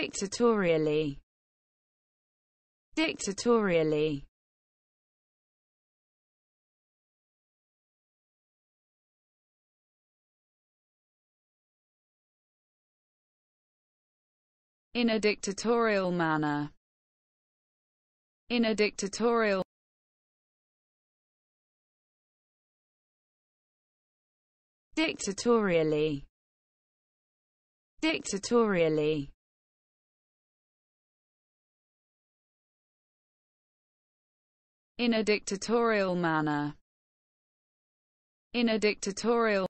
dictatorially dictatorially in a dictatorial manner in a dictatorial dictatorially dictatorially in a dictatorial manner. In a dictatorial